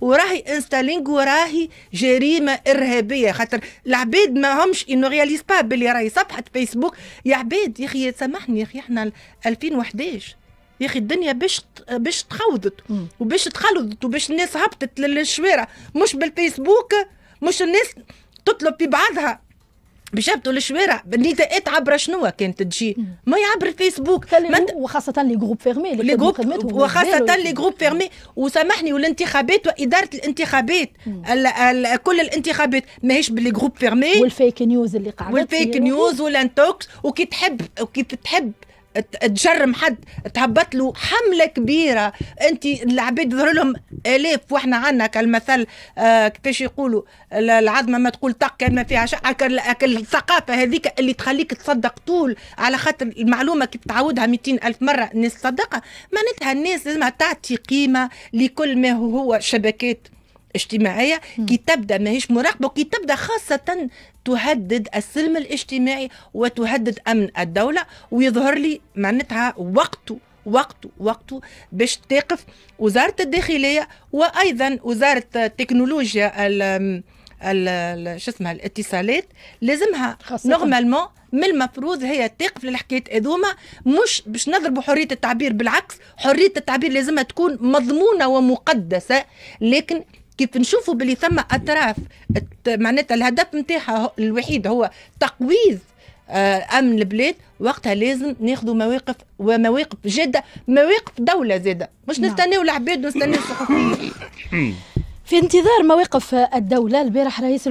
وراهي انستالينغ وراهي جريمه ارهابيه خاطر العباد ما همش انه رياليز با باللي راهي صفحه فيسبوك يا عباد يا اخي سامحني يا اخي احنا 2011 يا اخي الدنيا باش باش تخوضت وباش تخلضت وباش الناس هبطت للشوارع مش بالفيسبوك مش الناس تطلب في بعضها بجبدوا الشوارع النداءات عبر شنو كانت تجي ما عبر الفيسبوك مت... وخاصه لي جروب فيرمي لي جروب وخاصه لي جروب فيرمي وسامحني والانتخابات واداره الانتخابات ال... ال... كل الانتخابات ماهيش باللي جروب فيرمي والفيك نيوز اللي قاعده والفيك نيوز والانتوكس وكي تحب وكي تحب تجرم حد تهبط له حمله كبيره انت العباد ظهر لهم الاف واحنا عندنا كالمثل آه كيفاش يقولوا العظمه ما تقول طق كان ما فيها الثقافه هذيك اللي تخليك تصدق طول على خاطر المعلومه كي تعاودها 200 الف مره الناس تصدقها معناتها الناس لازمها تعطي قيمه لكل ما هو شبكات اجتماعيه كي تبدا ماهيش مراقبه وكي تبدا خاصه تهدد السلم الاجتماعي وتهدد امن الدوله ويظهر لي معناتها وقته وقته وقته باش تقف وزاره الداخليه وايضا وزاره التكنولوجيا ال شو اسمها الاتصالات لازمها نورمالمون من المفروض هي تقف للحكاية هذوما مش باش نضربوا حرية التعبير بالعكس حرية التعبير لازمها تكون مضمونة ومقدسة لكن كيف نشوفوا باللي ثم اطراف معناتها الهدف نتاعها الوحيد هو تقويض آه، امن البلاد وقتها لازم ناخذوا مواقف ومواقف جاده مواقف دوله زاده مش نعم. نستناو العباد ونستناو الصحفيين في انتظار مواقف الدولة البارح رئيس